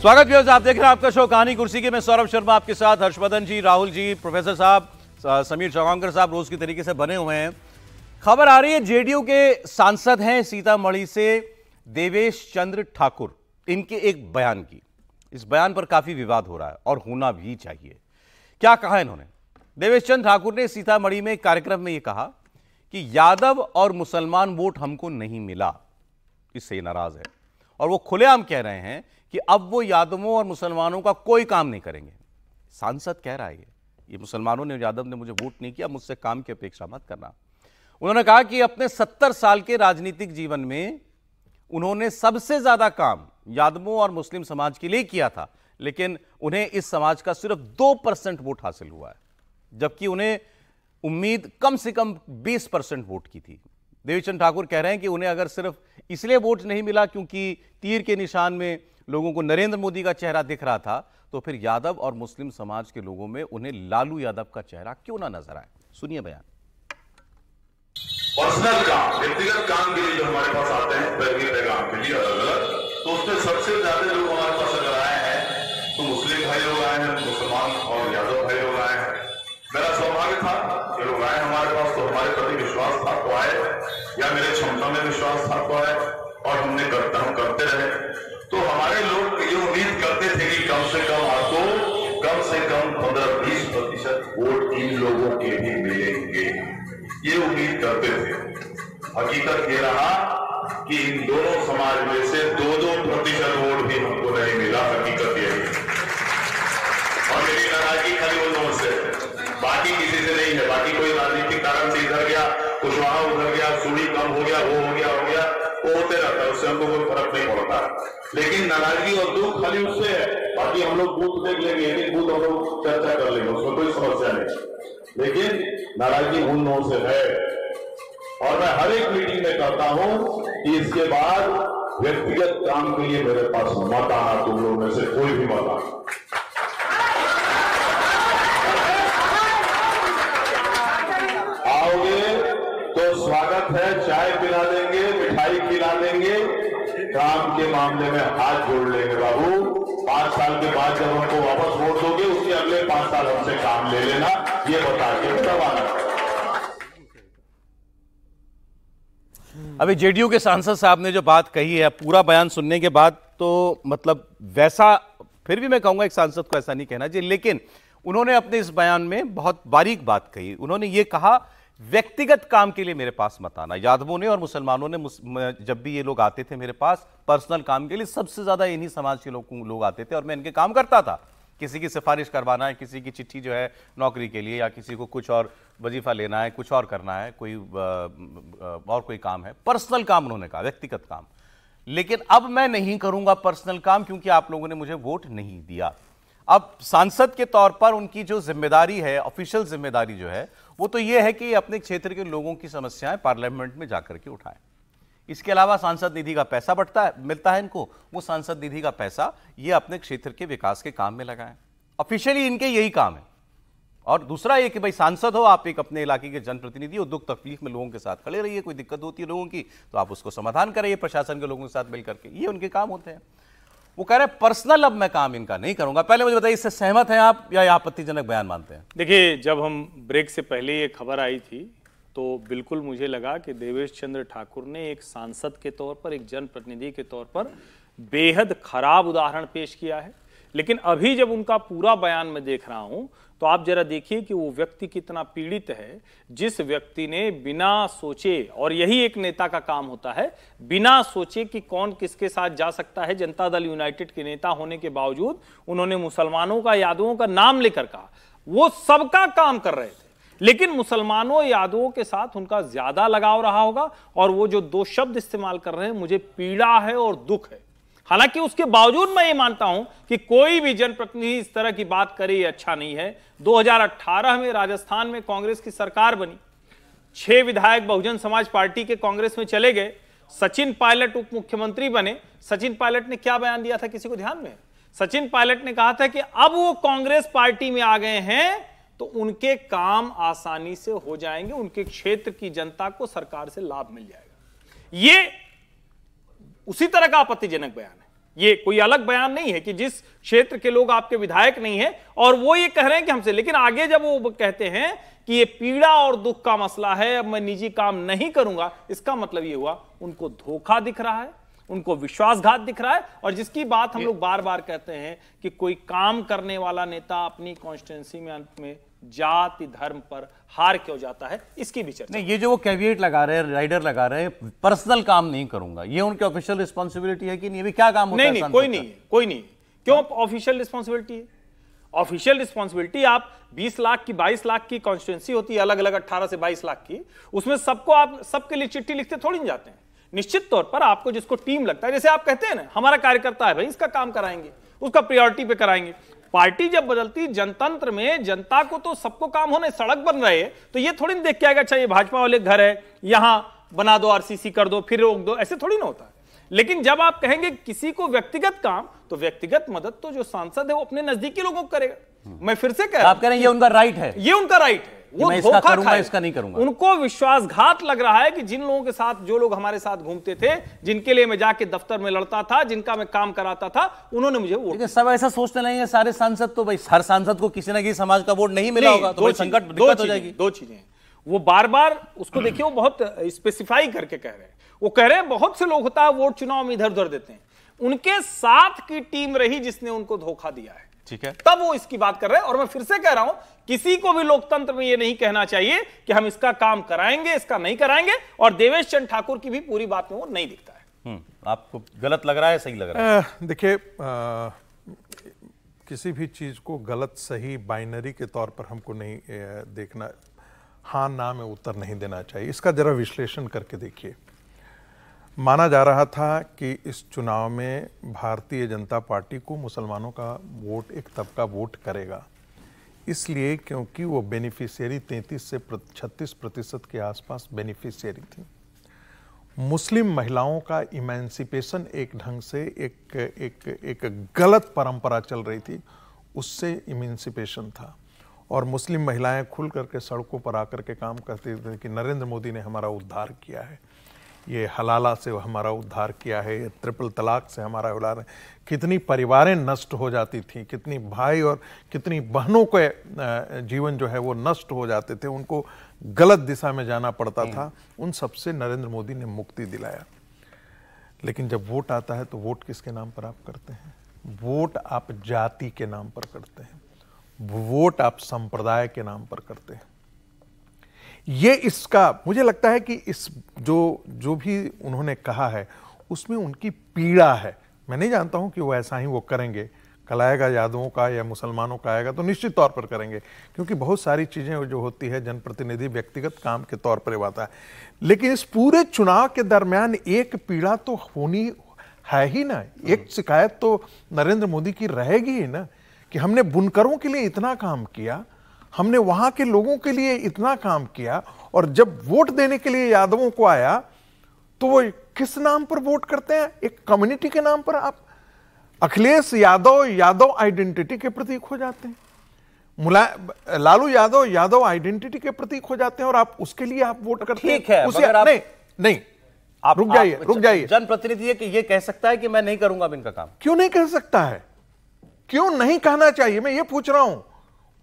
स्वागत व्यवस्था आप देख रहे हैं आपका शो कहानी कुर्सी के मैं सौरभ शर्मा आपके साथ हर्षवर्धन जी राहुल जी प्रोफेसर साहब समीर चौगांकर साहब रोज की तरीके से बने हुए हैं खबर आ रही है जेडीयू के सांसद हैं सीतामढ़ी से देवेश चंद्र ठाकुर इनके एक बयान की इस बयान पर काफी विवाद हो रहा है और होना भी चाहिए क्या कहा इन्होंने देवेश चंद्र ठाकुर ने सीतामढ़ी में कार्यक्रम में यह कहा कि यादव और मुसलमान वोट हमको नहीं मिला इससे नाराज है और वो खुलेआम कह रहे हैं कि अब वो यादवों और मुसलमानों का कोई काम नहीं करेंगे सांसद कह रहा है ये ये मुसलमानों ने यादव ने मुझे वोट नहीं किया मुझसे काम की अपेक्षा मत करना उन्होंने कहा कि अपने सत्तर साल के राजनीतिक जीवन में उन्होंने सबसे ज्यादा काम यादवों और मुस्लिम समाज के लिए किया था लेकिन उन्हें इस समाज का सिर्फ दो परसेंट वोट हासिल हुआ है जबकि उन्हें उम्मीद कम से कम बीस परसेंट वोट की थी देवीचंद ठाकुर कह रहे हैं कि उन्हें अगर सिर्फ इसलिए वोट नहीं मिला क्योंकि तीर के निशान में लोगों को नरेंद्र मोदी का चेहरा दिख रहा था तो फिर यादव और मुस्लिम समाज के लोगों में उन्हें लालू यादव का चेहरा क्यों ना नजर आए सुनिए बयान पर्सनल काम व्यक्तिगत काम के लिए जो हमारे पास आते हैं तो व्यक्तिगत काम के लिए अलग अलग तो उसमें सबसे ज्यादा लोग हमारे पास अगर आए हैं तो मुस्लिम भाई लोग आए हैं मुसलमान और यादव भाई लोग आए हैं मेरा सौभाग्य था कि लोग आए हमारे पास तो हमारे प्रति विश्वास था तो आए या मेरे क्षमता में विश्वास था तो आए और हमने करता हम करते रहे तो हमारे लोग ये उम्मीद करते थे कि कम से कम आपको कम से कम पंद्रह बीस प्रतिशत वोट इन लोगों के भी मिलेंगे ये उम्मीद करते थे हकीकत ये रहा कि इन दोनों समाज में से दो दो प्रतिशत वोट भी हमको नहीं मिला हकीकत ये और मेरी नाराजगी खाली उन लोगों से को कोई फर्क नहीं पड़ता लेकिन नाराजगी और दुख खाली उससे है बाकी हम लोग बूथ देख लेंगे एक बूथ हम लोग चर्चा कर लेंगे उसमें कोई समस्या नहीं लेकिन नाराजगी उन लोगों से है और मैं हर एक मीटिंग में कहता हूं कि इसके बाद व्यक्तिगत काम के लिए मेरे पास मत आना तुम लोग में से कोई भी मत आना काम के मामले में हाथ जोड़ लेंगे बाबू पांच साल के बाद जब हमको वापस वोट दोगे उसके अगले पांच साल हमसे काम ले लेना ये बता के रवाना अभी जेडीयू के सांसद साहब ने जो बात कही है पूरा बयान सुनने के बाद तो मतलब वैसा फिर भी मैं कहूंगा एक सांसद को ऐसा नहीं कहना चाहिए लेकिन उन्होंने अपने इस बयान में बहुत बारीक बात कही उन्होंने ये कहा व्यक्तिगत काम के लिए मेरे पास मत आना यादवों ने और मुसलमानों ने जब भी ये लोग आते थे मेरे पास पर्सनल काम के लिए सबसे ज्यादा इन्हीं समाज के लोग लोग आते थे और मैं इनके काम करता था किसी की सिफारिश करवाना है किसी की चिट्ठी जो है नौकरी के लिए या किसी को कुछ और वजीफा लेना है कुछ और करना है कोई और कोई काम है पर्सनल काम उन्होंने कहा व्यक्तिगत काम लेकिन अब मैं नहीं करूंगा पर्सनल काम क्योंकि आप लोगों ने मुझे वोट नहीं दिया अब सांसद के तौर पर उनकी जो जिम्मेदारी है ऑफिशियल जिम्मेदारी जो है वो तो ये है कि अपने क्षेत्र के लोगों की समस्याएं पार्लियामेंट में जाकर के उठाएं इसके अलावा सांसद निधि का पैसा बढ़ता है मिलता है इनको वो सांसद निधि का पैसा ये अपने क्षेत्र के विकास के काम में लगाएं ऑफिशियली इनके यही काम है और दूसरा ये कि भाई सांसद हो आप एक अपने इलाके के जनप्रतिनिधि हो दुख तकलीफ में लोगों के साथ खड़े रहिए कोई दिक्कत होती है लोगों की तो आप उसको समाधान करिए प्रशासन के लोगों के साथ मिलकर के ये उनके काम होते हैं वो कह रहे हैं पर्सनल अब मैं काम इनका नहीं करूंगा पहले मुझे बताइए इससे सहमत हैं आप या आपत्तिजनक बयान मानते हैं देखिए जब हम ब्रेक से पहले ये खबर आई थी तो बिल्कुल मुझे लगा कि देवेश चंद्र ठाकुर ने एक सांसद के तौर पर एक जनप्रतिनिधि के तौर पर बेहद खराब उदाहरण पेश किया है लेकिन अभी जब उनका पूरा बयान मैं देख रहा हूं तो आप जरा देखिए कि वो व्यक्ति कितना पीड़ित है जिस व्यक्ति ने बिना सोचे और यही एक नेता का काम होता है बिना सोचे कि कौन किसके साथ जा सकता है जनता दल यूनाइटेड के नेता होने के बावजूद उन्होंने मुसलमानों का यादवों का नाम लेकर कहा वो सबका काम कर रहे थे लेकिन मुसलमानों यादवों के साथ उनका ज्यादा लगाव रहा होगा और वो जो दो शब्द इस्तेमाल कर रहे हैं मुझे पीड़ा है और दुख है हालांकि उसके बावजूद मैं ये मानता हूं कि कोई भी जनप्रतिनिधि इस तरह की बात करे ये अच्छा नहीं है 2018 में राजस्थान में कांग्रेस की सरकार बनी छह विधायक बहुजन समाज पार्टी के कांग्रेस में चले गए सचिन पायलट उप मुख्यमंत्री बने सचिन पायलट ने क्या बयान दिया था किसी को ध्यान में सचिन पायलट ने कहा था कि अब वो कांग्रेस पार्टी में आ गए हैं तो उनके काम आसानी से हो जाएंगे उनके क्षेत्र की जनता को सरकार से लाभ मिल जाएगा ये उसी तरह का आपत्तिजनक बयान ये कोई अलग बयान नहीं है कि जिस क्षेत्र के लोग आपके विधायक नहीं है और वो ये कह रहे हैं कि हमसे लेकिन आगे जब वो कहते हैं कि ये पीड़ा और दुख का मसला है अब मैं निजी काम नहीं करूंगा इसका मतलब ये हुआ उनको धोखा दिख रहा है उनको विश्वासघात दिख रहा है और जिसकी बात हम लोग बार बार कहते हैं कि कोई काम करने वाला नेता अपनी कॉन्स्टिट्युएंसी में में जाति धर्म पर हार क्यों जाता है इसकी भी चर्चा नहीं ये जो वो कैविएट लगा रहे हैं राइडर लगा रहे हैं पर्सनल काम नहीं करूंगा ये उनकी ऑफिशियल रिस्पॉन्सिबिलिटी है कि नहीं अभी क्या काम होता नहीं, है नहीं कोई नहीं कोई नहीं क्यों ऑफिशियल रिस्पॉन्सिबिलिटी है ऑफिशियल रिस्पॉन्सिबिलिटी आप 20 लाख की 22 लाख की कॉन्स्टिट्युएंसी होती है अलग अलग 18 से 22 लाख की उसमें सबको आप सबके लिए चिट्ठी लिखते थोड़ी नहीं जाते हैं निश्चित तौर पर आपको जिसको टीम लगता है जैसे आप कहते हैं ना हमारा कार्यकर्ता है भाई इसका काम कराएंगे उसका प्रायोरिटी पे कराएंगे पार्टी जब बदलती जनतंत्र में जनता को तो सबको काम होने सड़क बन रहे तो ये थोड़ी ना देख के आएगा अच्छा ये भाजपा वाले घर है यहां बना दो आरसीसी कर दो फिर रोक दो ऐसे थोड़ी ना होता है लेकिन जब आप कहेंगे किसी को व्यक्तिगत काम तो व्यक्तिगत मदद तो जो सांसद है वो अपने नजदीकी लोगों को करेगा मैं फिर से कह रहा तो आप कह रहे हैं ये उनका राइट है ये उनका राइट है वो मैं इसका करूंगा इसका नहीं करूंगा उनको विश्वासघात लग रहा है कि जिन लोगों के साथ जो लोग हमारे साथ घूमते थे जिनके लिए मैं जाके दफ्तर में लड़ता था जिनका मैं काम कराता था उन्होंने मुझे वोट सब ऐसा सोचते नहीं है सारे सांसद तो भाई हर सांसद को किसी ना किसी समाज का वोट नहीं मिला होगा तो संकट हो जाएगी दो चीजें वो बार बार उसको देखिए वो बहुत स्पेसिफाई करके कह रहे हैं वो कह रहे हैं बहुत से लोग होता है वोट चुनाव में इधर उधर देते हैं उनके साथ की टीम रही जिसने उनको धोखा दिया है ठीक है तब वो इसकी बात कर रहे हैं और मैं फिर से कह रहा हूं किसी को भी लोकतंत्र में ये नहीं कहना चाहिए कि हम इसका काम कराएंगे इसका नहीं कराएंगे और देवेश चंद ठाकुर की भी पूरी बात में वो नहीं दिखता है हम्म, आपको गलत लग रहा है सही लग रहा है देखिए किसी भी चीज को गलत सही बाइनरी के तौर पर हमको नहीं देखना हाँ ना में उत्तर नहीं देना चाहिए इसका जरा विश्लेषण करके देखिए माना जा रहा था कि इस चुनाव में भारतीय जनता पार्टी को मुसलमानों का वोट एक तबका वोट करेगा इसलिए क्योंकि वो बेनिफिशियरी 33 से 36 प्रतिशत के आसपास बेनिफिशियरी थी मुस्लिम महिलाओं का इमेंसिपेशन एक ढंग से एक एक एक गलत परंपरा चल रही थी उससे इमेंसिपेशन था और मुस्लिम महिलाएं खुल करके सड़कों पर आकर के काम करती थी कि नरेंद्र मोदी ने हमारा उद्धार किया है ये हलाला से हमारा उद्धार किया है ये ट्रिपल तलाक से हमारा उदार कितनी परिवारें नष्ट हो जाती थी कितनी भाई और कितनी बहनों के जीवन जो है वो नष्ट हो जाते थे उनको गलत दिशा में जाना पड़ता था हम्म। उन सबसे नरेंद्र मोदी ने मुक्ति दिलाया लेकिन जब वोट आता है तो वोट किसके नाम पर आप करते हैं वोट आप जाति के नाम पर करते हैं वोट आप संप्रदाय के नाम पर करते हैं ये इसका मुझे लगता है कि इस जो जो भी उन्होंने कहा है उसमें उनकी पीड़ा है मैं नहीं जानता हूं कि वो ऐसा ही वो करेंगे कल आएगा यादवों का या मुसलमानों का आएगा तो निश्चित तौर पर करेंगे क्योंकि बहुत सारी चीज़ें जो होती है जनप्रतिनिधि व्यक्तिगत काम के तौर पर आता है लेकिन इस पूरे चुनाव के दरमियान एक पीड़ा तो होनी है ही ना एक शिकायत तो नरेंद्र मोदी की रहेगी ही ना कि हमने बुनकरों के लिए इतना काम किया हमने वहां के लोगों के लिए इतना काम किया और जब वोट देने के लिए यादवों को आया तो वो किस नाम पर वोट करते हैं एक कम्युनिटी के नाम पर आप अखिलेश यादव यादव आइडेंटिटी के प्रतीक हो जाते हैं मुलायम लालू यादव यादव आइडेंटिटी के प्रतीक हो जाते हैं और आप उसके लिए आप वोट करते हैं है, उसे आप, नहीं नहीं आप रुक जाइए रुक जाइए जनप्रतिनिधि कि यह कह सकता है कि मैं नहीं करूंगा इनका काम क्यों नहीं कह सकता है क्यों नहीं कहना चाहिए मैं ये पूछ रहा हूं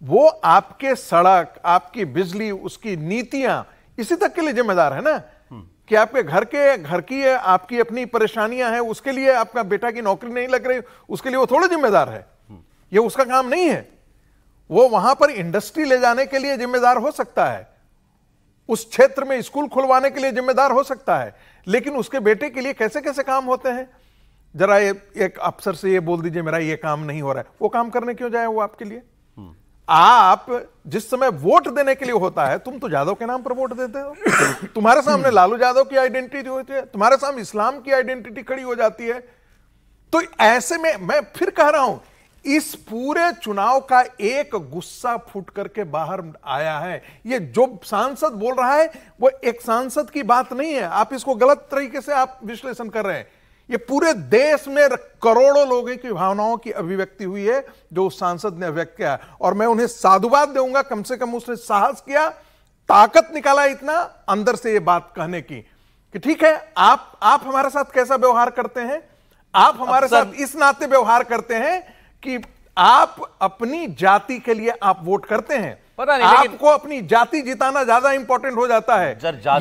वो आपके सड़क आपकी बिजली उसकी नीतियां इसी तक के लिए जिम्मेदार है ना हम्म। कि आपके घर के घर की है आपकी अपनी परेशानियां हैं उसके लिए आपका बेटा की नौकरी नहीं लग रही उसके लिए वो थोड़ा जिम्मेदार है हम्म। ये उसका काम नहीं है वो वहां पर इंडस्ट्री ले जाने के लिए जिम्मेदार हो सकता है उस क्षेत्र में स्कूल खुलवाने के लिए जिम्मेदार हो सकता है लेकिन उसके बेटे के लिए कैसे कैसे काम होते हैं जरा एक अफसर से ये बोल दीजिए मेरा ये काम नहीं हो रहा है वो काम करने क्यों जाए वो आपके लिए आप जिस समय वोट देने के लिए होता है तुम तो यादव के नाम पर वोट देते हो तुम्हारे सामने लालू यादव की आइडेंटिटी होती है तुम्हारे सामने इस्लाम की आइडेंटिटी खड़ी हो जाती है तो ऐसे में मैं फिर कह रहा हूं इस पूरे चुनाव का एक गुस्सा फूट करके बाहर आया है ये जो सांसद बोल रहा है वो एक सांसद की बात नहीं है आप इसको गलत तरीके से आप विश्लेषण कर रहे हैं ये पूरे देश में करोड़ों लोगों की भावनाओं की अभिव्यक्ति हुई है जो उस सांसद ने अभिव्यक्त किया और मैं उन्हें साधुवाद दूंगा कम से कम उसने साहस किया ताकत निकाला इतना अंदर से ये बात कहने की कि ठीक है आप आप हमारे साथ कैसा व्यवहार करते हैं आप हमारे साथ इस नाते व्यवहार करते हैं कि आप अपनी जाति के लिए आप वोट करते हैं पता नहीं आपको अपनी जाति जिताना ज्यादा इंपॉर्टेंट हो जाता है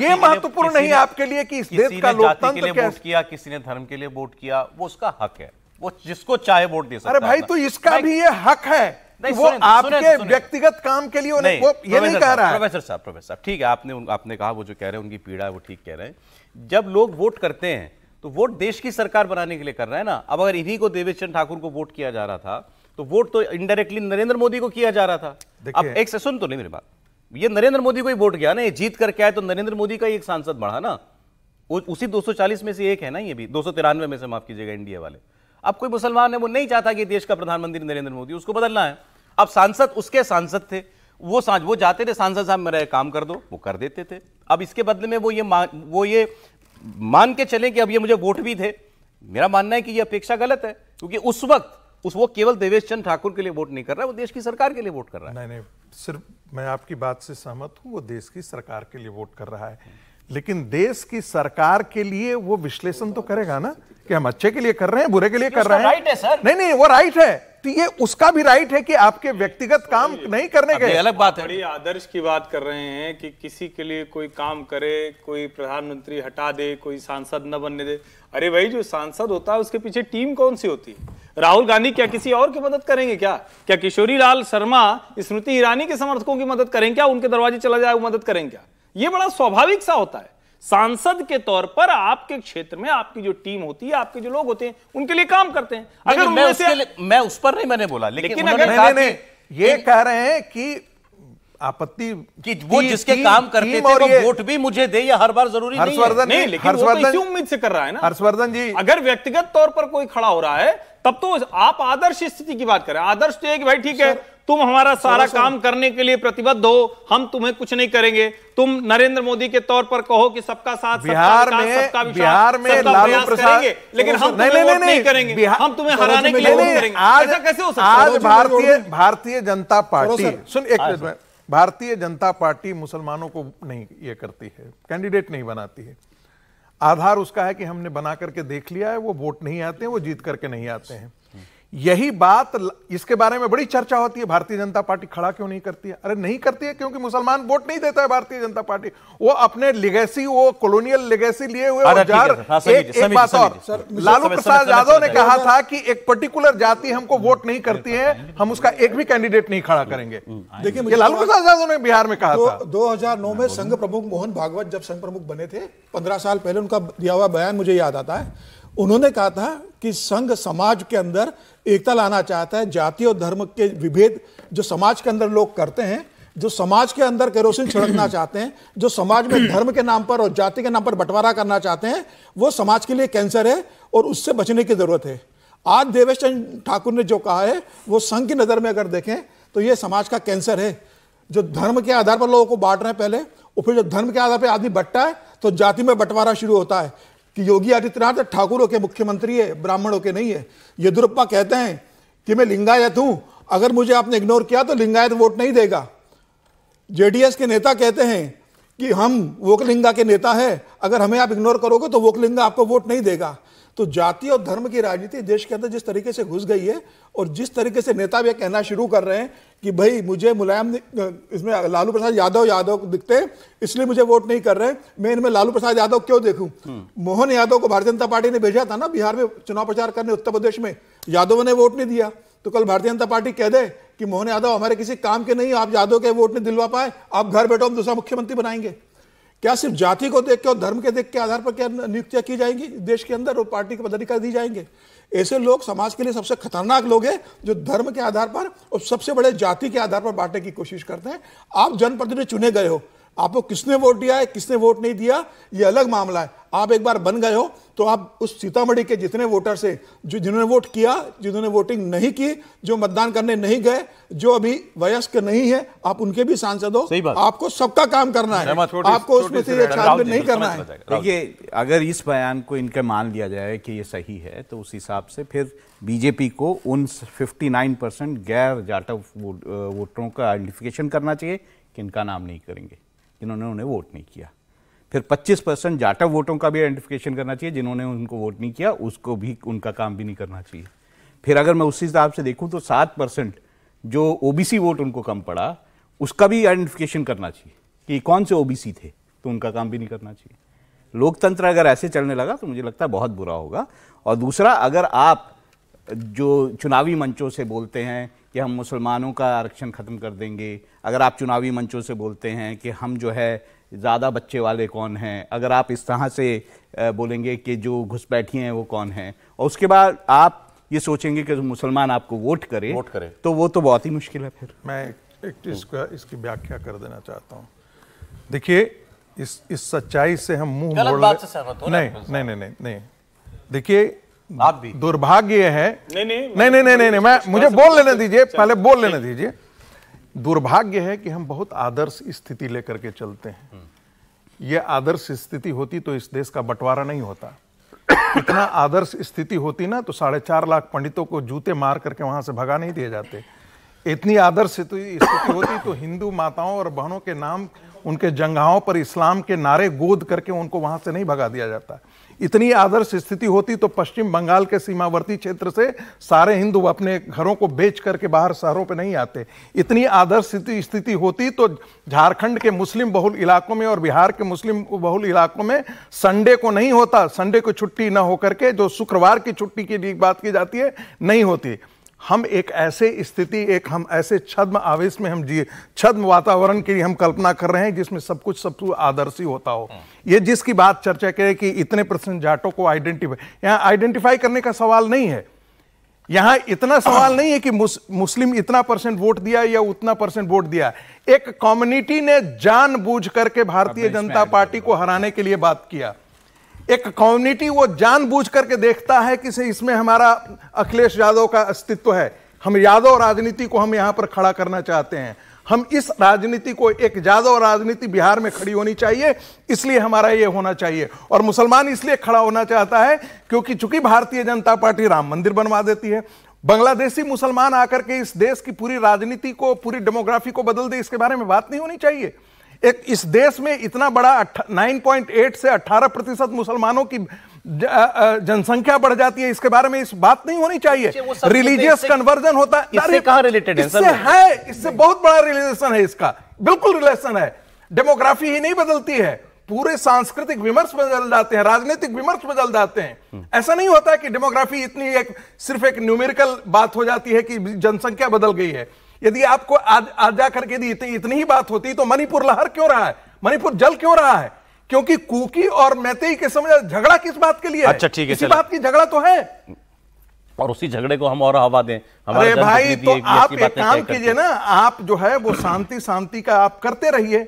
ये महत्वपूर्ण नहीं आपके लिए कि इस देश का लोकतंत्र वोट किया किसी ने धर्म के लिए वोट किया वो उसका हक है वो जिसको चाहे वोट दे सकता अरे भाई तो इसका भी ये हक है नहीं, वो आपके व्यक्तिगत काम के लिए नहीं, वो ये नहीं कह रहा है प्रोफेसर साहब प्रोफेसर साहब ठीक है आपने आपने कहा वो जो कह रहे हैं उनकी पीड़ा है वो ठीक कह रहे हैं जब लोग वोट करते हैं तो वोट देश की सरकार बनाने के लिए कर रहे हैं ना अब अगर इन्हीं को देवेश चंद ठाकुर को वोट किया जा रहा था तो वोट तो इनडायरेक्टली नरेंद्र मोदी को किया जा रहा था अब एक से सुन तो नहीं मेरी बात ये नरेंद्र मोदी को ही वोट गया ना ये जीत करके आए तो नरेंद्र मोदी का ही एक सांसद बढ़ा ना उसी 240 में से एक है ना ये भी दो में से माफ कीजिएगा इंडिया वाले अब कोई मुसलमान है वो नहीं चाहता कि देश का प्रधानमंत्री नरेंद्र मोदी उसको बदलना है अब सांसद उसके सांसद थे वो सांस वो जाते थे सांसद साहब मेरा काम कर दो वो कर देते थे अब इसके बदले में वो ये वो ये मान के चले कि अब ये मुझे वोट भी थे मेरा मानना है कि ये अपेक्षा गलत है क्योंकि उस वक्त उस वो केवल देवेश चंद ठाकुर के लिए वोट नहीं कर रहा है वो देश की सरकार के लिए वोट कर रहा है नहीं नहीं सिर्फ मैं आपकी बात से सहमत हूँ वो देश की सरकार के लिए वोट कर रहा है लेकिन देश की सरकार के लिए वो विश्लेषण तो करेगा ना कि हम अच्छे के लिए कर रहे हैं बुरे के लिए कर रहे हैं राइट है सर नहीं नहीं वो राइट है तो ये उसका भी राइट है कि आपके व्यक्तिगत काम नहीं करने के अलग बात है आदर्श की बात कर रहे हैं कि किसी के लिए कोई काम करे कोई प्रधानमंत्री हटा दे कोई सांसद न बनने दे अरे भाई जो सांसद होता है उसके पीछे टीम कौन सी होती है राहुल गांधी क्या किसी और की मदद करेंगे क्या क्या किशोरी लाल शर्मा स्मृति ईरानी के समर्थकों की मदद करेंगे क्या उनके दरवाजे चला जाए वो मदद करेंगे क्या ये बड़ा स्वाभाविक सा होता है सांसद के तौर पर आपके क्षेत्र में आपकी जो टीम होती है आपके जो लोग होते हैं उनके लिए काम करते हैं अगर मैं, मैं उस पर नहीं मैंने बोला लेकिन, लेकिन अगर नहीं, नहीं, नहीं, ये कह रहे हैं कि आपत्ति कि वो जिसके काम करते थे तो वोट भी मुझे दे या हर बार जरूरी नहीं है नहीं लेकिन तो हर्षवर्धन तो उम्मीद से कर रहा है ना हर्षवर्धन जी अगर व्यक्तिगत तौर पर कोई खड़ा हो रहा है तब तो आप आदर्श स्थिति की बात करें आदर्श तो एक भाई ठीक है तुम हमारा सारा काम करने के लिए प्रतिबद्ध हो हम तुम्हें कुछ नहीं करेंगे तुम नरेंद्र मोदी के तौर पर कहो कि सबका साथ बिहार सबका में सबका बिहार में लालू प्रसाद लेकिन हम नहीं, नहीं, नहीं, नहीं करेंगे हम तुम्हें हराने के लिए नहीं करेंगे आज कैसे हो सकता है आज भारतीय भारतीय जनता पार्टी सुन एक मिनट में भारतीय जनता पार्टी मुसलमानों को नहीं ये करती है कैंडिडेट नहीं बनाती है आधार उसका है कि हमने बना करके देख लिया है वो वोट नहीं आते हैं वो जीत करके नहीं आते हैं यही बात इसके बारे में बड़ी चर्चा होती है भारतीय जनता पार्टी खड़ा क्यों नहीं करती है अरे नहीं करती है क्योंकि मुसलमान वोट नहीं देता है भारतीय जनता पार्टी वो अपने लिगेसी वो कॉलोनियल लिगेसी लिए हुए हाँ, एक, एक बात और लालू प्रसाद यादव ने कहा था कि एक पर्टिकुलर जाति हमको वोट नहीं करती है हम उसका एक भी कैंडिडेट नहीं खड़ा करेंगे हम्म, हम्म, देखिए लालू प्रसाद यादव ने बिहार में कहा दो हजार नौ में संघ प्रमुख मोहन भागवत जब संघ प्रमुख बने थे पंद्रह साल पहले उनका दिया हुआ बयान मुझे याद आता है उन्होंने कहा था कि संघ समाज के अंदर एकता लाना चाहता है जाति और धर्म के विभेद जो समाज के अंदर लोग करते हैं जो समाज के अंदर केरोसिन छिड़कना चाहते हैं जो समाज में धर्म के नाम पर और जाति के नाम पर बंटवारा करना चाहते हैं वो समाज के लिए कैंसर है और उससे बचने की जरूरत है आज देवेश चंद ठाकुर ने जो कहा है वो संघ की नज़र में अगर देखें तो ये समाज का कैंसर है जो धर्म के आधार पर लोगों को बांट रहे हैं पहले और फिर जब धर्म के आधार पर आदमी बटता है तो जाति में बंटवारा शुरू होता है कि योगी आदित्यनाथ ठाकुरों के मुख्यमंत्री है ब्राह्मणों के नहीं है येदुरप्पा कहते हैं कि मैं लिंगायत हूं अगर मुझे आपने इग्नोर किया तो लिंगायत वोट नहीं देगा जेडीएस के नेता कहते हैं कि हम वोकलिंगा के नेता हैं अगर हमें आप इग्नोर करोगे तो वोकलिंगा आपको वोट नहीं देगा तो जाति और धर्म की राजनीति देश के अंदर जिस तरीके से घुस गई है और जिस तरीके से नेता भी कहना शुरू कर रहे हैं कि भाई मुझे मुलायम इसमें लालू प्रसाद यादव यादव दिखते हैं इसलिए मुझे वोट नहीं कर रहे मैं इनमें लालू प्रसाद यादव क्यों देखूं हम्म। मोहन यादव को भारतीय जनता पार्टी ने भेजा था ना बिहार में चुनाव प्रचार करने उत्तर प्रदेश में यादव ने वोट नहीं दिया तो कल भारतीय जनता पार्टी कह दे कि मोहन यादव हमारे किसी काम के नहीं आप यादव के वोट नहीं दिलवा पाए आप घर बैठो हम दूसरा मुख्यमंत्री बनाएंगे क्या सिर्फ जाति को देख के और धर्म के देख के आधार पर क्या नियुक्तियां की जाएंगी देश के अंदर और पार्टी के पदाधिकारी दी जाएंगे ऐसे लोग समाज के लिए सबसे खतरनाक लोग हैं जो धर्म के आधार पर और सबसे बड़े जाति के आधार पर बांटने की कोशिश करते हैं आप जनप्रतिनिधि चुने गए हो आपको किसने वोट दिया है किसने वोट नहीं दिया ये अलग मामला है आप एक बार बन गए हो तो आप उस सीतामढ़ी के जितने वोटर्स से जो जिन्होंने वोट किया जिन्होंने वोटिंग नहीं की जो मतदान करने नहीं गए जो अभी वयस्क नहीं है आप उनके भी सांसद हो आपको सबका काम करना है आपको उसमें से ये नहीं करना है देखिए अगर इस बयान को इनके मान लिया जाए कि ये सही है तो उस हिसाब से फिर बीजेपी को उन नाइन परसेंट गैर जाटव वोटरों का आइडेंटिफिकेशन करना चाहिए कि इनका नाम नहीं करेंगे जिन्होंने उन्हें वोट नहीं किया फिर 25 परसेंट जाटा वोटों का भी आइडेंटिफिकेशन करना चाहिए जिन्होंने उनको वोट नहीं किया उसको भी उनका काम भी नहीं करना चाहिए फिर अगर मैं उसी हिसाब से देखूँ तो सात परसेंट जो ओ वोट उनको कम पड़ा उसका भी आइडेंटिफिकेशन करना चाहिए कि कौन से ओ थे तो उनका काम भी नहीं करना चाहिए लोकतंत्र अगर ऐसे चलने लगा तो मुझे लगता है बहुत बुरा होगा और दूसरा अगर आप जो चुनावी मंचों से बोलते हैं कि हम मुसलमानों का आरक्षण ख़त्म कर देंगे अगर आप चुनावी मंचों से बोलते हैं कि हम जो है ज़्यादा बच्चे वाले कौन हैं अगर आप इस तरह से बोलेंगे कि जो घुसपैठी हैं वो कौन हैं और उसके बाद आप ये सोचेंगे कि मुसलमान आपको वोट करे वोट करे तो वो तो बहुत ही मुश्किल है फिर मैं एक इसका इसकी व्याख्या कर देना चाहता हूँ देखिए इस इस सच्चाई से हम मुंह मोड़ नहीं नहीं नहीं नहीं देखिए आप भी दुर्भाग्य है नहीं नहीं नहीं नहीं नहीं, नहीं, नहीं नहीं मैं मुझे बोल लेने दीजिए पहले बोल लेने दीजिए दुर्भाग्य है कि हम बहुत आदर्श स्थिति लेकर के चलते हैं यह आदर्श स्थिति होती तो इस देश का बंटवारा नहीं होता इतना आदर्श स्थिति होती ना तो साढ़े चार लाख पंडितों को जूते मार करके वहां से भगा नहीं दिए जाते इतनी आदर्श स्थिति होती तो हिंदू माताओं और बहनों के नाम उनके जंगाओं पर इस्लाम के नारे गोद करके उनको वहां से नहीं भगा दिया जाता इतनी आदर्श स्थिति होती तो पश्चिम बंगाल के सीमावर्ती क्षेत्र से सारे हिंदू अपने घरों को बेच करके बाहर शहरों पर नहीं आते इतनी आदर्श स्थिति होती तो झारखंड के मुस्लिम बहुल इलाकों में और बिहार के मुस्लिम बहुल इलाकों में संडे को नहीं होता संडे को छुट्टी ना होकर के जो शुक्रवार की छुट्टी की बात की जाती है नहीं होती हम एक ऐसे स्थिति एक हम ऐसे छद्म आवेश में हम जिए छद्म वातावरण की हम कल्पना कर रहे हैं जिसमें सब कुछ सब आदर्शी होता हो हाँ। ये जिसकी बात चर्चा करें कि इतने परसेंट जाटों को आइडेंटिफाई यहाँ आइडेंटिफाई करने का सवाल नहीं है यहाँ इतना सवाल नहीं है कि मुस, मुस्लिम इतना परसेंट वोट दिया या उतना परसेंट वोट दिया एक कम्युनिटी ने जानबूझ करके भारतीय जनता पार्टी को हराने के लिए बात किया एक कम्युनिटी वो जानबूझ करके देखता है कि से इसमें हमारा अखिलेश यादव का अस्तित्व है हम यादव राजनीति को हम यहाँ पर खड़ा करना चाहते हैं हम इस राजनीति को एक यादव राजनीति बिहार में खड़ी होनी चाहिए इसलिए हमारा ये होना चाहिए और मुसलमान इसलिए खड़ा होना चाहता है क्योंकि चूंकि भारतीय जनता पार्टी राम मंदिर बनवा देती है बांग्लादेशी मुसलमान आकर के इस देश की पूरी राजनीति को पूरी डेमोग्राफी को बदल दे इसके बारे में बात नहीं होनी चाहिए एक इस देश में इतना बड़ा 9.8 से 18 प्रतिशत मुसलमानों की जनसंख्या बढ़ जाती है इसके बारे में इस बात नहीं होनी चाहिए रिलीजियस अच्छा, कन्वर्जन होता इससे कहां रिलेटेड है इससे है इससे बहुत बड़ा रिलेशन है इसका बिल्कुल रिलेशन है डेमोग्राफी ही नहीं बदलती है पूरे सांस्कृतिक विमर्श बदल जाते हैं राजनीतिक विमर्श बदल जाते हैं ऐसा नहीं होता कि डेमोग्राफी इतनी एक सिर्फ एक न्यूमेरिकल बात हो जाती है कि जनसंख्या बदल गई है यदि आपको आज आज जाकर के यदि इतनी ही बात होती तो मणिपुर लहर क्यों रहा है मणिपुर जल क्यों रहा है क्योंकि कुकी और मैतेई के समय झगड़ा किस बात के लिए अच्छा ठीक है इसी बात की झगड़ा तो है और उसी झगड़े को हम और हवा दें अरे भाई तो आप एक काम कीजिए ना आप जो है वो शांति शांति का आप करते रहिए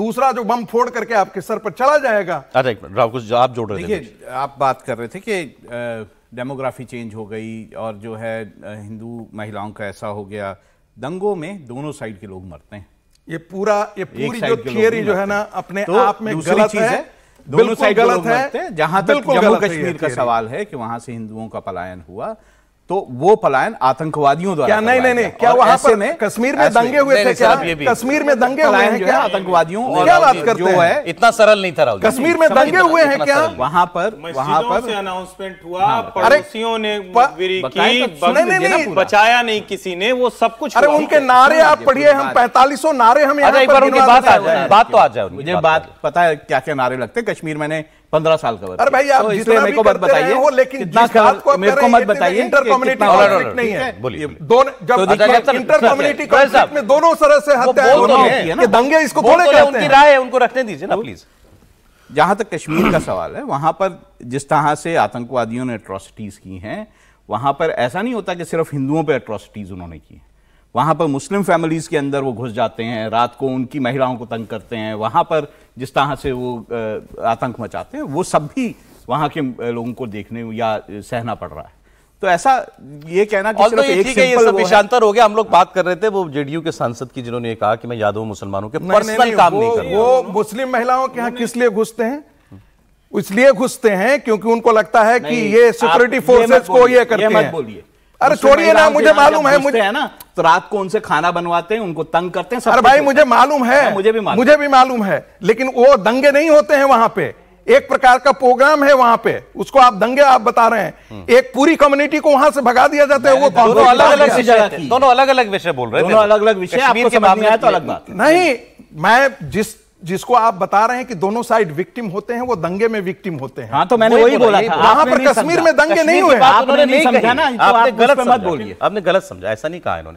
दूसरा जो बम फोड़ करके आपके सर पर चला जाएगा अरे अच्छा, राव कुछ आप जोड़ रहे थे आप बात कर रहे थे कि डेमोग्राफी चेंज हो गई और जो है हिंदू महिलाओं का ऐसा हो गया दंगों में दोनों साइड के लोग मरते हैं ये पूरा ये पूरी जो थियरी जो है ना अपने तो आप में गलत है, है दोनों साइड गलत है जहां तक जम्मू कश्मीर का सवाल है कि वहां से हिंदुओं का पलायन हुआ तो वो पलायन आतंकवादियों द्वारा क्या नहीं नहीं नहीं क्या वहां से पर कश्मीर में दंगे हुए थे क्या कश्मीर में दंगे हुए हैं क्या आतंकवादियों और क्या बात करते हैं इतना सरल नहीं था राहुल कश्मीर में दंगे हुए हैं क्या वहां पर वहां पर अनाउंसमेंट हुआ हाँ। पड़ोसियों ने तो बचाया नहीं किसी ने वो सब कुछ अरे उनके नारे आप पढ़िए हम पैंतालीसों नारे हम बात तो आ जाए मुझे बात पता है क्या क्या नारे लगते कश्मीर मैंने पंद्रह साल का अरे भाई आप तो जितना मेरे को मत बताइए वो लेकिन जितना खबर को मेरे को मत बताइए इंटर कम्युनिटी कॉन्फ्लिक्ट नहीं है बोलिए दोनों जब इंटर कम्युनिटी कॉन्फ्लिक्ट में दोनों तरह से हत्या हो रही है दंगे इसको थोड़े कहते तो हैं उनकी राय है उनको रखने दीजिए ना प्लीज तो जहां तक कश्मीर का सवाल है वहां पर जिस तरह से आतंकवादियों ने एट्रोसिटीज की हैं वहां पर ऐसा नहीं होता कि सिर्फ हिंदुओं पर एट्रोसिटीज उन्होंने की वहां पर मुस्लिम फैमिलीज के अंदर वो घुस जाते हैं रात को उनकी महिलाओं को तंग करते हैं वहां पर जिस तरह से वो आतंक मचाते हैं वो सब भी वहां के लोगों को देखने या सहना पड़ रहा है तो ऐसा ये कहना कि सिर्फ एक सिंपल ये सब विषांतर हो गया हम लोग बात कर रहे थे वो जेडीयू के सांसद की जिन्होंने कहा कि मैं यादव मुसलमानों के पर्सनल काम नहीं कर वो मुस्लिम महिलाओं के यहाँ किस लिए घुसते हैं इसलिए घुसते हैं क्योंकि उनको लगता है कि ये सिक्योरिटी फोर्सेस को ये करते हैं अरे छोड़िए ना मुझे मालूम है मुझे है ना तो रात को उनसे खाना बनवाते हैं उनको तंग करते हैं अरे भाई मुझे मालूम है हाँ, मुझे भी मुझे भी मालूम है लेकिन वो दंगे नहीं होते हैं वहां पे एक प्रकार का प्रोग्राम है वहां पे उसको आप दंगे आप बता रहे हैं हम्म। एक पूरी कम्युनिटी को वहां से भगा दिया जाता है वो दोनों अलग अलग विषय दोनों अलग अलग विषय बोल रहे हैं दोनों अलग अलग विषय आपको समझ में आया तो अलग बात नहीं मैं जिस जिसको आप बता रहे हैं कि दोनों साइड विक्टिम होते हैं वो दंगे में विक्टिम होते हैं हाँ तो मैंने वही बोला था वहां पर कश्मीर में दंगे नहीं हुए आपने नहीं समझा ना आपने गलत मत बोलिए आपने गलत समझा ऐसा नहीं कहा इन्होंने